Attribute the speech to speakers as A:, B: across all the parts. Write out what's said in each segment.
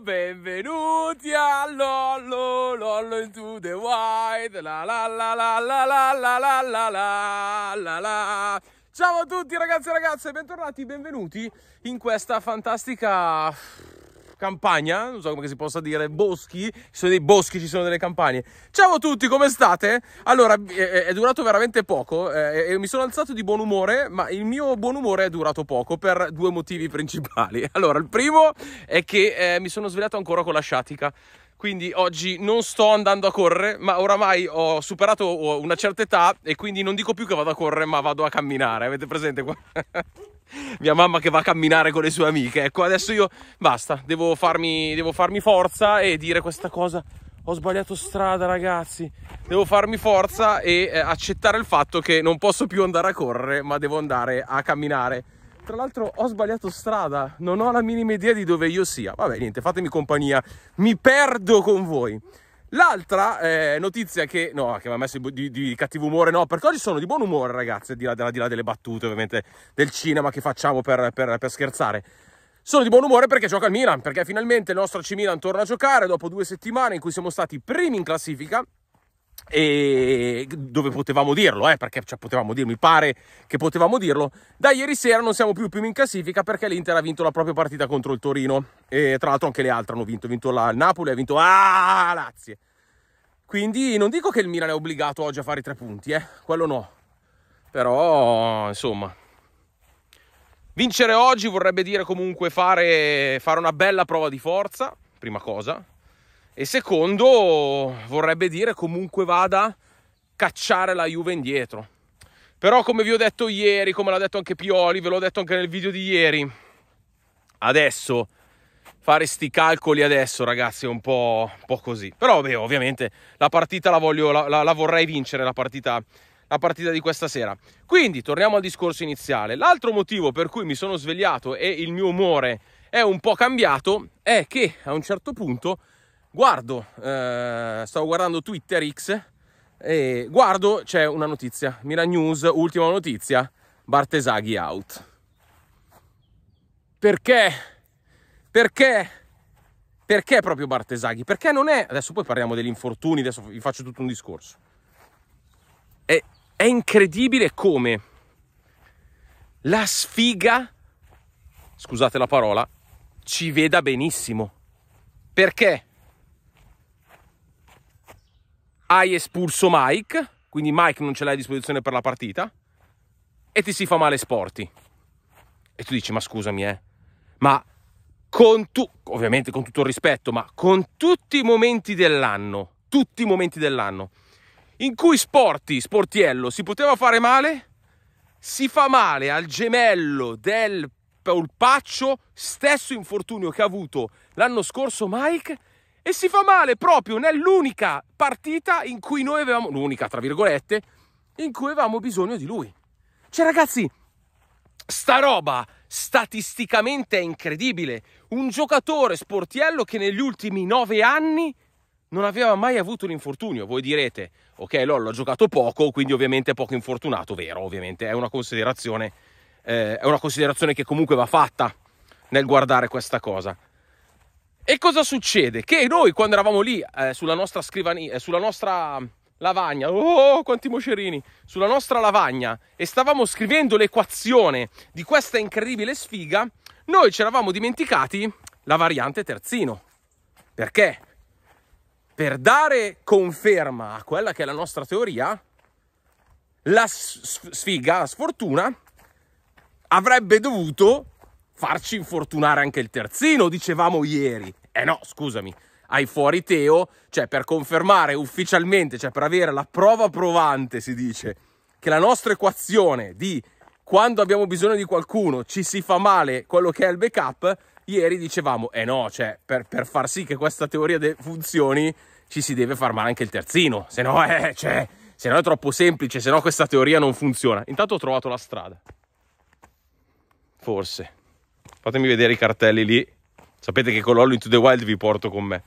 A: Benvenuti a Lollo, Lollo into the white, la la la la la la la la la la la la Ciao a tutti ragazzi e ragazze, bentornati, benvenuti in questa fantastica campagna, non so come si possa dire, boschi, ci sono dei boschi, ci sono delle campagne. Ciao a tutti, come state? Allora, è, durato veramente poco eh, e mi sono alzato di buon umore, ma il mio buon umore è durato poco per due motivi principali. Allora, il primo è che eh, mi sono svegliato ancora con la sciatica quindi oggi non sto andando a correre, ma oramai ho superato una certa età e quindi non dico più che vado a correre, ma vado a camminare. Avete presente qua? mia mamma che va a camminare con le sue amiche. Ecco, adesso io basta, devo farmi, devo farmi forza e dire questa cosa. Ho sbagliato strada, ragazzi. Devo farmi forza e eh, accettare il fatto che non posso più andare a correre, ma devo andare a camminare. Tra l'altro ho sbagliato strada, non ho la minima idea di dove io sia. Vabbè, niente, fatemi compagnia. Mi perdo con voi. L'altra eh, notizia che, no, che mi ha messo di, di, cattivo umore, no, perché oggi sono di buon umore, ragazzi, al di, di là, delle battute, ovviamente, del cinema che facciamo per, per, per scherzare. Sono di buon umore perché gioca il Milan, perché finalmente il nostro C Milan torna a giocare dopo due settimane in cui siamo stati primi in classifica, e dove potevamo dirlo, eh, perché cioè, potevamo dirlo, mi pare che potevamo dirlo, da ieri sera non siamo più primi in classifica perché l'Inter ha vinto la propria partita contro il Torino e tra l'altro anche le altre hanno vinto, ha vinto la Napoli, ha vinto la ah, Lazio. Quindi non dico che il Milan è obbligato oggi a fare i tre punti, eh, quello no. Però, insomma, vincere oggi vorrebbe dire comunque fare, fare una bella prova di forza, prima cosa, e secondo vorrebbe dire comunque vada cacciare la Juve indietro. Però come vi ho detto ieri, come l'ha detto anche Pioli, ve l'ho detto anche nel video di ieri, adesso fare sti calcoli adesso ragazzi è un po', un po così. Però beh, ovviamente la partita la, voglio, la, la, la vorrei vincere, la partita, la partita di questa sera. Quindi torniamo al discorso iniziale. L'altro motivo per cui mi sono svegliato e il mio umore è un po' cambiato è che a un certo punto guardo, eh, stavo guardando Twitter X e guardo, c'è una notizia, Milan News, ultima notizia, Bartesaghi out. Perché? Perché? Perché proprio Bartesaghi? Perché non è... Adesso poi parliamo degli infortuni, adesso vi faccio tutto un discorso. È, è incredibile come la sfiga, scusate la parola, ci veda benissimo. Perché? hai espulso Mike, quindi Mike non ce l'hai a disposizione per la partita, e ti si fa male Sporti. E tu dici, ma scusami, eh, ma con tu, ovviamente con tutto il rispetto, ma con tutti i momenti dell'anno, tutti i momenti dell'anno, in cui Sporti, Sportiello, si poteva fare male, si fa male al gemello del polpaccio, stesso infortunio che ha avuto l'anno scorso Mike, e si fa male proprio nell'unica partita in cui noi avevamo, l'unica tra virgolette, in cui avevamo bisogno di lui. Cioè ragazzi, sta roba statisticamente è incredibile. Un giocatore sportiello che negli ultimi nove anni non aveva mai avuto un infortunio. Voi direte, ok Lollo ha giocato poco, quindi ovviamente è poco infortunato, vero ovviamente, è una considerazione, eh, è una considerazione che comunque va fatta nel guardare questa cosa. E cosa succede? Che noi quando eravamo lì eh, sulla nostra scrivania, eh, sulla nostra lavagna, oh quanti moscerini, sulla nostra lavagna e stavamo scrivendo l'equazione di questa incredibile sfiga, noi ci eravamo dimenticati la variante terzino. Perché? Per dare conferma a quella che è la nostra teoria, la sfiga, la sfortuna, avrebbe dovuto farci infortunare anche il terzino, dicevamo ieri. Eh no, scusami, hai fuori Teo, cioè per confermare ufficialmente, cioè per avere la prova provante, si dice, che la nostra equazione di quando abbiamo bisogno di qualcuno ci si fa male quello che è il backup, ieri dicevamo, eh no, cioè per, per far sì che questa teoria funzioni ci si deve far male anche il terzino, se no, eh, cioè, se no è troppo semplice, se no questa teoria non funziona. Intanto ho trovato la strada. Forse. Fatemi vedere i cartelli lì. Sapete che con l'Hollow into the Wild vi porto con me.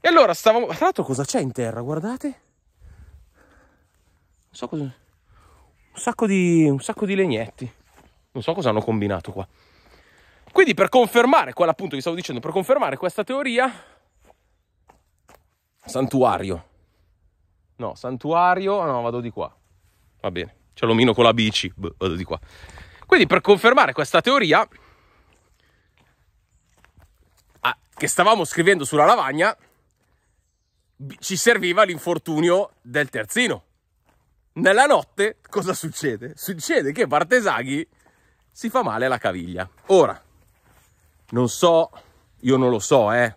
A: E allora stavamo... Tra l'altro cosa c'è in terra? Guardate. Non so cosa... Un sacco di, un sacco di legnetti. Non so cosa hanno combinato qua. Quindi per confermare, quella appunto vi stavo dicendo, per confermare questa teoria, santuario. No, santuario, no, vado di qua. Va bene, c'è l'omino con la bici, boh, vado di qua. Quindi per confermare questa teoria, a, che stavamo scrivendo sulla lavagna, ci serviva l'infortunio del terzino. Nella notte cosa succede? Succede che Bartesaghi si fa male alla caviglia. Ora, non so, io non lo so, eh.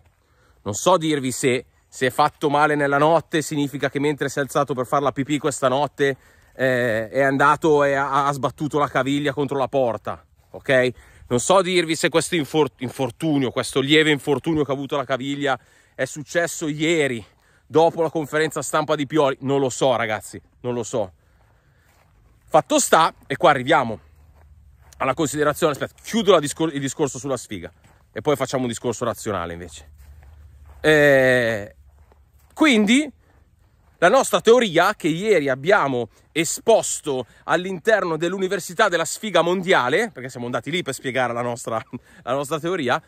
A: Non so dirvi se se è fatto male nella notte significa che mentre si è alzato per fare la pipì questa notte eh, è andato e ha, ha sbattuto la caviglia contro la porta, ok? Non so dirvi se questo infortunio, questo lieve infortunio che ha avuto la caviglia è successo ieri, dopo la conferenza stampa di Pioli, non lo so ragazzi, non lo so. Fatto sta, e qua arriviamo alla considerazione, aspetta, chiudo discor il discorso sulla sfiga e poi facciamo un discorso razionale invece. Eh, quindi la nostra teoria che ieri abbiamo esposto all'interno dell'Università della Sfiga Mondiale, perché siamo andati lì per spiegare la nostra, la nostra teoria,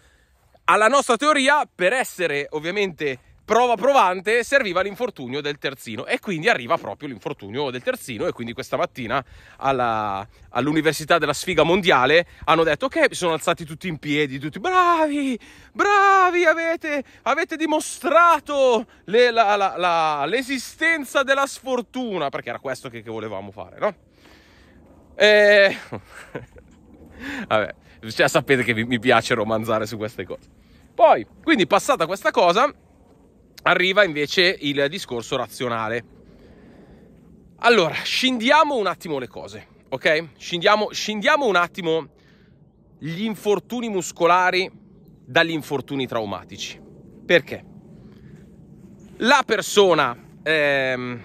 A: alla nostra teoria, per essere ovviamente prova provante serviva l'infortunio del terzino e quindi arriva proprio l'infortunio del terzino e quindi questa mattina alla, all'università della sfiga mondiale hanno detto ok si sono alzati tutti in piedi tutti bravi bravi avete, avete dimostrato le, la, la, la, l'esistenza della sfortuna perché era questo che, che volevamo fare no? e... vabbè cioè, sapete che mi piace romanzare su queste cose poi quindi passata questa cosa arriva invece il discorso razionale. Allora, scindiamo un attimo le cose, ok? Scindiamo, scindiamo un attimo gli infortuni muscolari dagli infortuni traumatici. Perché? La persona ehm,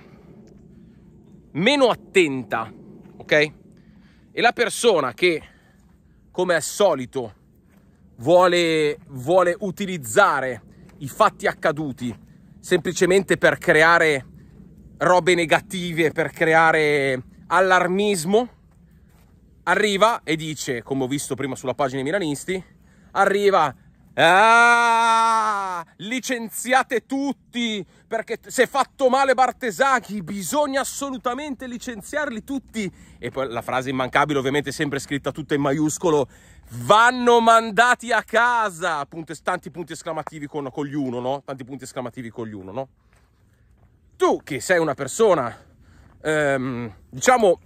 A: meno attenta, ok? E la persona che, come al solito, vuole, vuole utilizzare i fatti accaduti semplicemente per creare robe negative, per creare allarmismo, arriva e dice, come ho visto prima sulla pagina dei milanisti, arriva Ah, licenziate tutti perché si è fatto male Bartesaghi bisogna assolutamente licenziarli tutti e poi la frase immancabile ovviamente sempre scritta tutta in maiuscolo vanno mandati a casa, punti, tanti punti esclamativi con, con gli uno, no? Tanti punti esclamativi con gli uno, no? Tu che sei una persona, ehm, diciamo,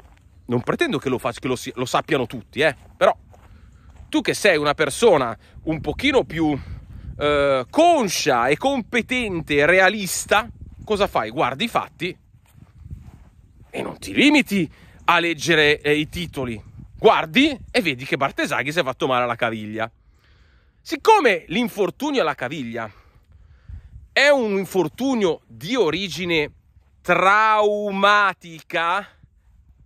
A: non pretendo che lo, faccia, che lo, lo sappiano tutti, eh? Però tu che sei una persona un pochino più eh, conscia e competente, realista, cosa fai? Guardi i fatti e non ti limiti a leggere eh, i titoli guardi e vedi che Bartesaghi si è fatto male alla caviglia. Siccome l'infortunio alla caviglia è un infortunio di origine traumatica,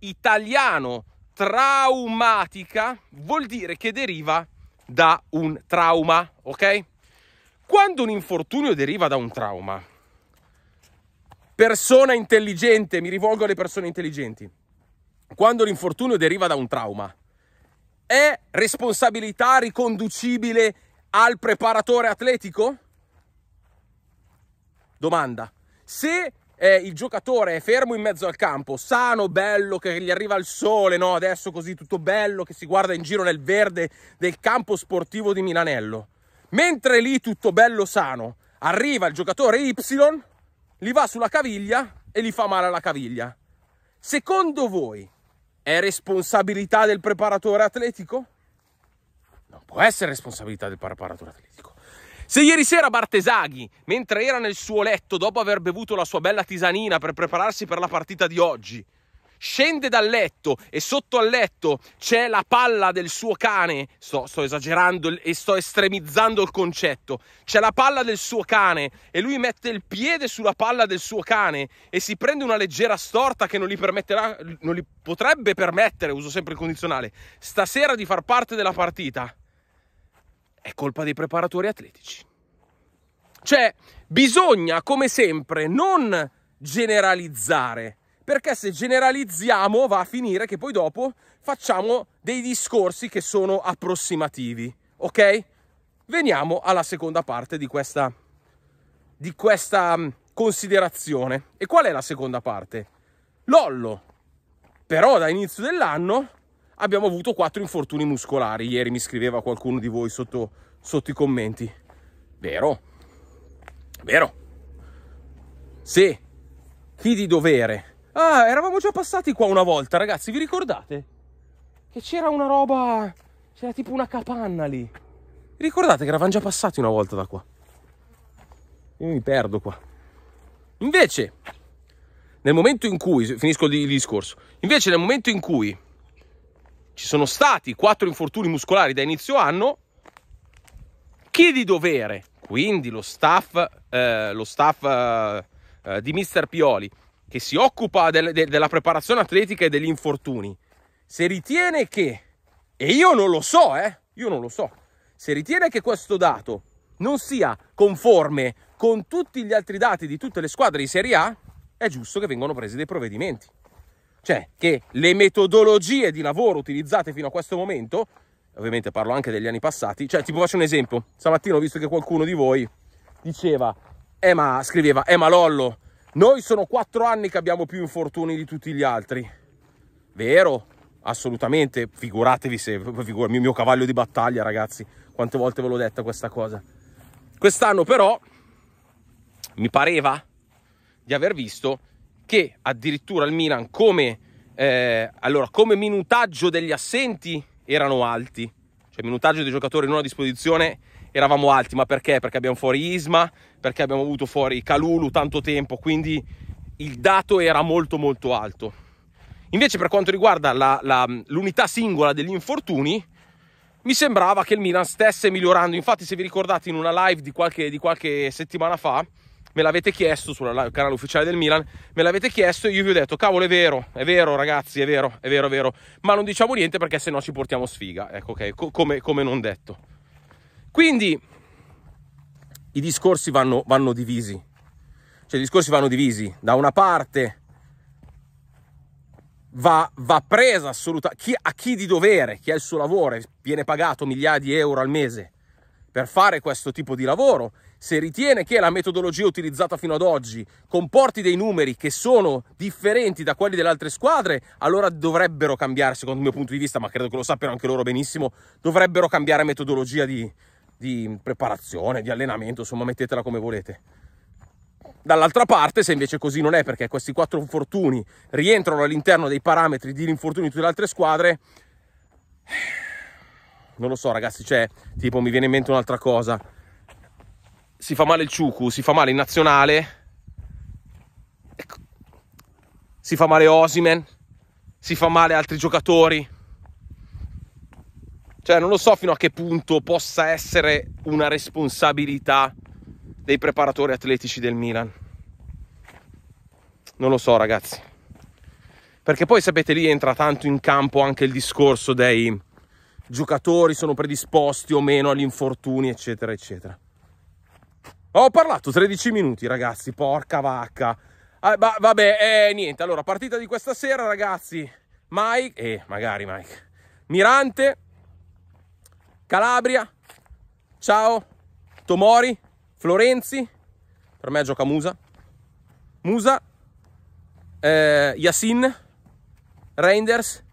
A: italiano traumatica vuol dire che deriva da un trauma, ok? Quando un infortunio deriva da un trauma, persona intelligente, mi rivolgo alle persone intelligenti, quando l'infortunio deriva da un trauma. È responsabilità riconducibile al preparatore atletico? Domanda. Se eh, il giocatore è fermo in mezzo al campo, sano, bello, che gli arriva il sole, no? Adesso così tutto bello, che si guarda in giro nel verde del campo sportivo di Milanello. Mentre lì tutto bello sano, arriva il giocatore Y, gli va sulla caviglia e gli fa male alla caviglia. Secondo voi è responsabilità del preparatore atletico? Non può essere responsabilità del preparatore atletico. Se ieri sera Bartesaghi, mentre era nel suo letto dopo aver bevuto la sua bella tisanina per prepararsi per la partita di oggi, scende dal letto e sotto al letto c'è la palla del suo cane, sto, sto esagerando e sto estremizzando il concetto, c'è la palla del suo cane e lui mette il piede sulla palla del suo cane e si prende una leggera storta che non gli permetterà, non gli potrebbe permettere, uso sempre il condizionale, stasera di far parte della partita, è colpa dei preparatori atletici. Cioè, bisogna, come sempre, non generalizzare, perché se generalizziamo va a finire che poi dopo facciamo dei discorsi che sono approssimativi, ok? Veniamo alla seconda parte di questa, di questa mm, considerazione. E qual è la seconda parte? Lollo. Però da inizio dell'anno abbiamo avuto quattro infortuni muscolari. Ieri mi scriveva qualcuno di voi sotto, sotto i commenti. Vero? Vero? Se chi di dovere Ah, eravamo già passati qua una volta, ragazzi, vi ricordate? Che c'era una roba... C'era tipo una capanna lì. Ricordate che eravamo già passati una volta da qua? Io mi perdo qua. Invece, nel momento in cui... Finisco il discorso. Invece nel momento in cui ci sono stati quattro infortuni muscolari da inizio anno, chi di dovere, quindi lo staff, eh, lo staff eh, eh di Mister Pioli che si occupa del, de, della preparazione atletica e degli infortuni, se ritiene che, e io non lo so, eh, io non lo so, se ritiene che questo dato non sia conforme con tutti gli altri dati di tutte le squadre di Serie A, è giusto che vengano presi dei provvedimenti. Cioè che le metodologie di lavoro utilizzate fino a questo momento, ovviamente parlo anche degli anni passati, cioè tipo faccio un esempio, stamattina ho visto che qualcuno di voi diceva, eh scriveva, eh ma Lollo, noi sono quattro anni che abbiamo più infortuni di tutti gli altri. Vero? Assolutamente. Figuratevi se... Figur- il mio cavallo di battaglia, ragazzi. Quante volte ve l'ho detta questa cosa. Quest'anno però mi pareva di aver visto che addirittura il Milan come, eh, allora, come minutaggio degli assenti erano alti. Cioè minutaggio dei giocatori non a disposizione eravamo alti, ma perché? Perché abbiamo fuori Isma, perché abbiamo avuto fuori Calulu tanto tempo, quindi il dato era molto molto alto. Invece per quanto riguarda la, la, l'unità singola degli infortuni, mi sembrava che il Milan stesse migliorando. Infatti se vi ricordate in una live di qualche, di qualche settimana fa, me l'avete chiesto sul canale ufficiale del Milan, me l'avete chiesto e io vi ho detto, cavolo è vero, è vero ragazzi, è vero, è vero, è vero, ma non diciamo niente perché se no ci portiamo sfiga, ecco ok, come, come non detto. Quindi i discorsi vanno, vanno divisi. Cioè i discorsi vanno divisi. Da una parte va, va presa assolutamente a chi di dovere, chi ha il suo lavoro, viene pagato migliaia di euro al mese per fare questo tipo di lavoro, se ritiene che la metodologia utilizzata fino ad oggi comporti dei numeri che sono differenti da quelli delle altre squadre, allora dovrebbero cambiare, secondo il mio punto di vista, ma credo che lo sappiano anche loro benissimo, dovrebbero cambiare metodologia di, di preparazione, di allenamento, insomma mettetela come volete. Dall'altra parte, se invece così non è, perché questi quattro infortuni rientrano all'interno dei parametri di infortuni di tutte le altre squadre, non lo so ragazzi, cioè, tipo mi viene in mente un'altra cosa, si fa male il ciucu, si fa male in nazionale, ecco. si fa male Osimen, si fa male altri giocatori, cioè, non lo so fino a che punto possa essere una responsabilità dei preparatori atletici del Milan. Non lo so, ragazzi. Perché poi sapete lì entra tanto in campo anche il discorso dei giocatori sono predisposti o meno agli infortuni, eccetera, eccetera. Ho parlato 13 minuti, ragazzi, porca vacca. Ah, bah, vabbè, eh, niente. Allora, partita di questa sera, ragazzi. Mike, eh, magari Mike. Mirante, Calabria, ciao, Tomori, Florenzi, per me gioca Musa, Musa, eh, Yassin, Reinders,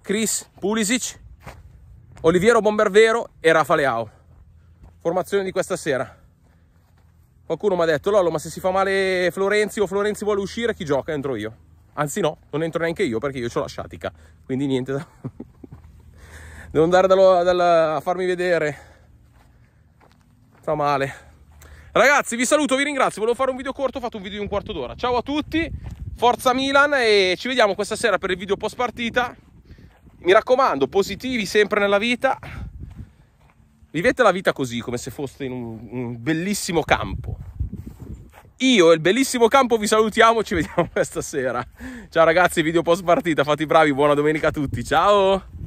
A: Chris Pulisic, Oliviero Bombervero e Rafa Leao. Formazione di questa sera. Qualcuno mi ha detto, Lollo, ma se si fa male Florenzi o Florenzi vuole uscire, chi gioca? Entro io. Anzi no, non entro neanche io perché io ho la sciatica. Quindi niente da... devo andare dallo, dal, a farmi vedere fa male ragazzi vi saluto vi ringrazio volevo fare un video corto ho fatto un video di un quarto d'ora ciao a tutti forza Milan e ci vediamo questa sera per il video post partita mi raccomando positivi sempre nella vita vivete la vita così come se foste in un, un bellissimo campo io e il bellissimo campo vi salutiamo, ci vediamo questa sera. Ciao ragazzi, video post partita, fate i bravi, buona domenica a tutti, ciao!